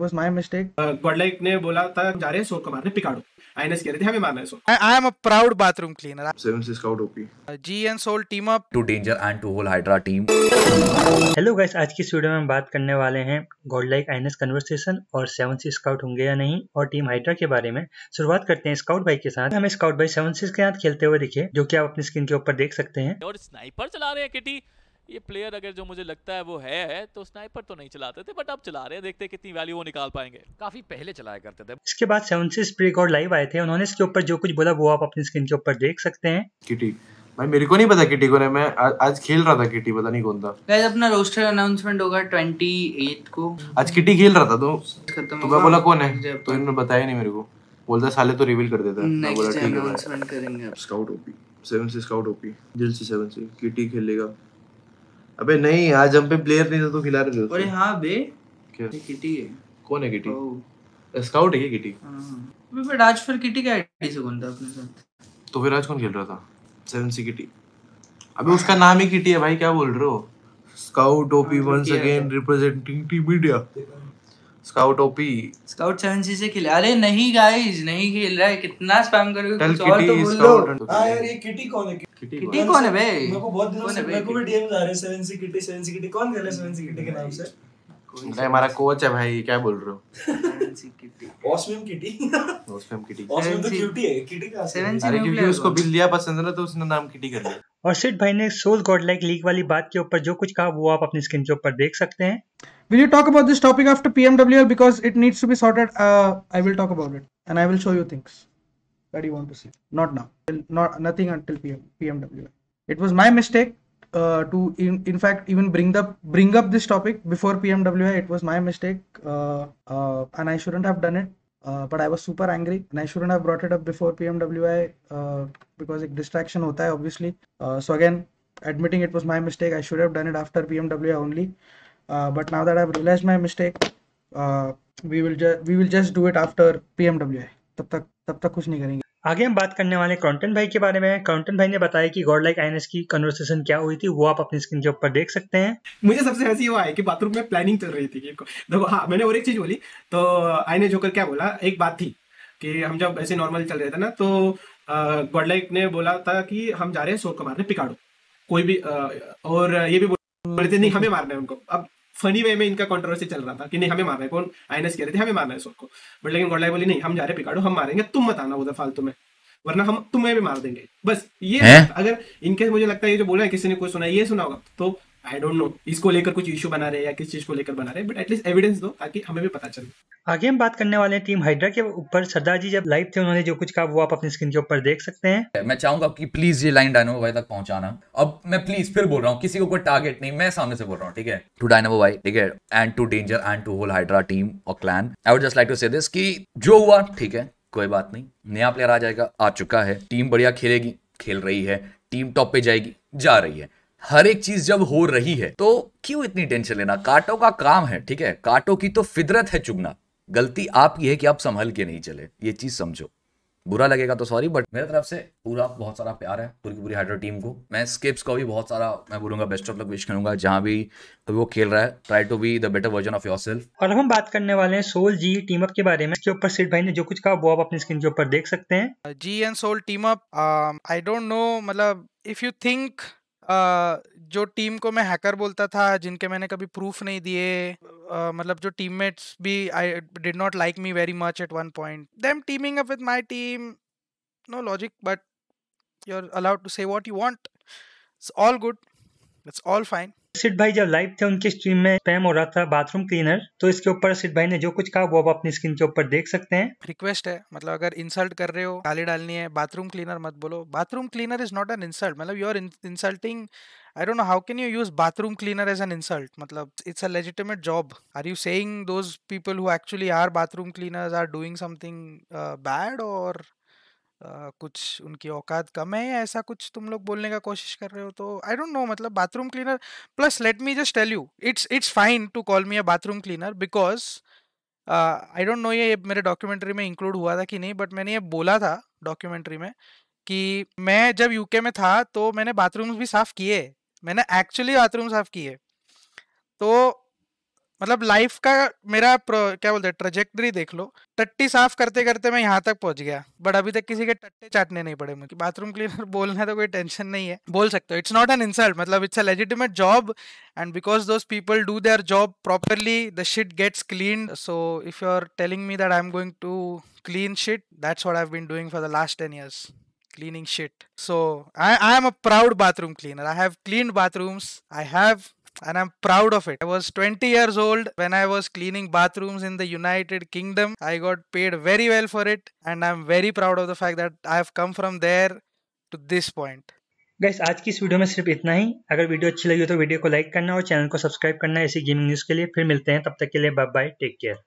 was my mistake. Uh, Godlike ने बोला था जा रहे हैं सोर को मारने पिकाडो आईएनएस कह हमें मारना है सोर I, I am a proud bathroom cleaner. Seven Six OP. Uh, G and Soul team up to danger and to whole Hydra team. आज की वीडियो में हम बात करने वाले हैं गॉडलाइक आईएनएस कन्वर्सेशन और सेवन सी स्काउट होंगे या नहीं और टीम हाइड्रा के बारे में शुरुआत करते हैं स्काउट भाई के साथ हमें स्काउट भाई सेवन सिक्स के साथ खेलते हुए दिखे जो कि आप अपनी स्क्रीन के ऊपर देख सकते हैं और स्नाइपर चला रहे हैं किटी ये प्लेयर अगर जो मुझे लगता है वो है, तो स्नाइपर तो नहीं चलाते थे बट अब चला रहे हैं देखते हैं कितनी वैल्यू वो निकाल पाएंगे काफी पहले चलाया करते थे इसके बाद seven six pre record live आए थे उन्होंने इसके ऊपर जो कुछ बोला वो आप अपनी स्क्रीन के ऊपर देख सकते हैं किटी भाई मेरे को नहीं पता किटी को ने मैं आ, आज खेल रहा था किटी पता नहीं कौन था गाइस अपना रोस्टर अनाउंसमेंट होगा 28 को आज किटी खेल रहा था तो तो मैं बोला कौन है तो इन्होंने बताया नहीं मेरे को बोलता साले तो रिवील कर देता मैं बोला ठीक है अनाउंसमेंट करेंगे स्काउट ओपी सेवन से स्काउट ओपी दिल से सेवन से किटी खेलेगा अबे नहीं आज हम पे प्लेयर नहीं था तो खिला रहे थे अरे हां बे क्या किटी है कौन है किटी स्काउट है ये किटी हाँ, हाँ। अबे बट आज फिर किटी का आईडी से कौन था अपने साथ तो फिर आज कौन खेल रहा था सेवन सी किटी अबे उसका नाम ही किटी है भाई क्या बोल रहे हो Scout OP once again representing team India Scout OP Scout seven sea से खिला अरे नहीं गाइस नहीं खेल रहा है कितना स्पैम करोगे कुछ और तो बोल दो हां यार ये किटी कौन है किटी कौन है बे मेरे को बहुत दिनों से मेरे को भी डीएम आ रहे हैं seven sea Kitty seven sea Kitty कौन कर रहा है सेवन सी किटी के नाम से भाई हमारा कोच है भाई क्या बोल रहे हो Osmium Kitty Osmium Kitty Osmium तो क्यूटी है किटी का सेवन सी अरे क्योंकि उसको बिल दिया पसंद है ना तो उसने नाम किटी कर दिया और सिट भाई ने सोल गॉड लाइक लीक वाली बात के ऊपर जो कुछ कहा वो आप अपनी स्क्रीन के ऊपर देख सकते हैं will you talk about this topic after pmwl because it needs to be sorted I will talk about it and I will show you things that you want to see not now not nothing until PM, pmwi it was my mistake uh, to in, in fact even bring the bring up this topic before pmwi it was my mistake uh, uh, and i shouldn't have done it uh, but i was super angry and i shouldn't have brought it up before pmwi uh, because it distraction hota hai obviously uh, so again admitting it was my mistake i should have done it after pmwi only but now that i've realized my mistake we will just we will just do it after pmwi तब तक तब तक कुछ नहीं आगे हम बात करने वाले क्रॉन्टन भाई के बारे में क्रॉन्टन भाई ने बताया कि गॉड लाइक आईनेस की कन्वर्सेशन क्या हुई थी वो आप अपनी स्क्रीन के ऊपर देख सकते हैं मुझे सबसे ऐसी वो आई कि बाथरूम में प्लानिंग चल रही थी देखो हाँ मैंने और एक चीज बोली तो आईने जोकर क्या बोला एक बात थी कि हम जब ऐसे नॉर्मल चल रहे थे ना तो गॉड लाइक ने बोला था कि हम जा रहे हैं शोर को मारने पिकाडो कोई भी और ये भी बोल रहे थे नहीं हमें मारना है उनको अब फनी वे में इनका कॉन्ट्रोवर्सी चल रहा था कि नहीं हमें मारना है कौन आईएनएस कह रहे थे हमें मारना है सबको बट लेकिन गोडलाई बोली नहीं हम जा रहे पिकाडो हम मारेंगे तुम मत आना उधर फालतू में वरना हम तुम्हें भी मार देंगे बस ये है? अगर इनके मुझे लगता है ये जो बोला है किसी ने कोई सुना ये सुना होगा तो आई डोंट नो इसको लेकर कुछ इशू बना रहे हैं या किस चीज को लेकर बना रहे हैं बट एटलीस्ट एविडेंस दो ताकि हमें भी पता चले आगे हम बात करने वाले हैं टीम हाइड्रा के ऊपर सरदार जी जब लाइव थे उन्होंने जो कुछ कहा वो आप अपनी स्क्रीन के ऊपर देख सकते हैं मैं चाहूंगा कि प्लीज ये लाइन डायनो भाई तक पहुंचाना अब मैं प्लीज फिर बोल रहा हूँ किसी को कोई टारगेट नहीं मैं सामने से बोल रहा हूँ ठीक है टू डायनो भाई ठीक है and to Danger and to whole Hydra team और clan I would just like to say this की जो हुआ ठीक है कोई बात नहीं नया प्लेयर आ जाएगा आ चुका है टीम बढ़िया खेलेगी खेल रही है टीम टॉप पे जाएगी जा रही है हर एक चीज जब हो रही है तो क्यों इतनी टेंशन लेना कांटों का काम है ठीक है कांटों की तो फिदरत है चुगना गलती आपकी है कि आप संभल के नहीं चले ये चीज समझो बुरा लगेगा तो सॉरी बट मेरे तरफ से पूरा बहुत सारा प्यार है पूरी की पूरी हाइड्रो टीम को मैं स्किप्स को भी बहुत सारा मैं बोलूंगा बेस्ट ऑफ लक विश करूंगा जहां भी वो खेल रहा है try to be the better version of your और हम बात करने वाले हैं सोल जी टीम अप के बारे में जो ऊपर सेठ भाई ने जो कुछ कहा वो आप अपनी स्क्रीन के ऊपर देख सकते हैं जी and Soul team up I don't know मतलब इफ यू थिंक जो टीम को मैं हैकर बोलता था जिनके मैंने कभी प्रूफ नहीं दिए मतलब जो टीममेट्स भी I did not like me very much at one point them teaming up with my team no logic but you are allowed to say what you want it's all good it's all fine sit भाई जब live थे उनके stream में spam हो रहा था bathroom cleaner तो इसके ऊपर सिट भाई ने जो कुछ कहा वो आप अपनी स्क्रीन के ऊपर देख सकते हैं रिक्वेस्ट है मतलब अगर इंसल्ट कर रहे हो गाली डालनी है बाथरूम क्लीनर मत बोलो bathroom cleaner is not an insult मतलब you are insulting I don't know how can you use bathroom cleaner as an insult मतलब it's a job are you say those people who actually are bathroom cleaners are doing something bad और कुछ उनकी औकात कम है या ऐसा कुछ तुम लोग बोलने का कोशिश कर रहे हो तो आई डोंट नो मतलब bathroom cleaner plus let me just tell you it's it's fine to call me a bathroom cleaner because I don't know ये मेरे डॉक्यूमेंट्री में इंक्लूड हुआ था कि नहीं बट मैंने ये बोला था डॉक्यूमेंट्री में कि मैं जब यूके में था तो मैंने बाथरूम्स भी साफ किए मैंने एक्चुअली बाथरूम साफ किए तो मतलब लाइफ का मेरा क्या बोलते हैं ट्रेजेक्टरी देख लो टट्टी साफ करते करते मैं यहाँ तक पहुंच गया बट अभी तक किसी के टट्टे चाटने नहीं पड़े मुझे बाथरूम क्लीनर बोलना तो कोई टेंशन नहीं है बोल सकते हो इट्स नॉट एन इंसल्ट मतलब it's a legitimate job and because those people do their job properly the shit gets clean so if you are telling me that I am going to clean shit that's what I been doing for the last ten years cleaning shit so i i am a proud bathroom cleaner i have cleaned bathrooms i have and I'm proud of it. I was 20 years old when I was cleaning bathrooms in the United Kingdom. I got paid very well for it, and I'm very proud of the fact that I have come from there to this point. Guys, आज की इस video में सिर्फ इतना ही अगर video अच्छी लगी हो तो वीडियो को लाइक करना और चैनल को सब्सक्राइब करना ऐसी गेमिंग न्यूज़ के लिए फिर मिलते हैं तब तक के लिए बाय बाय टेक केयर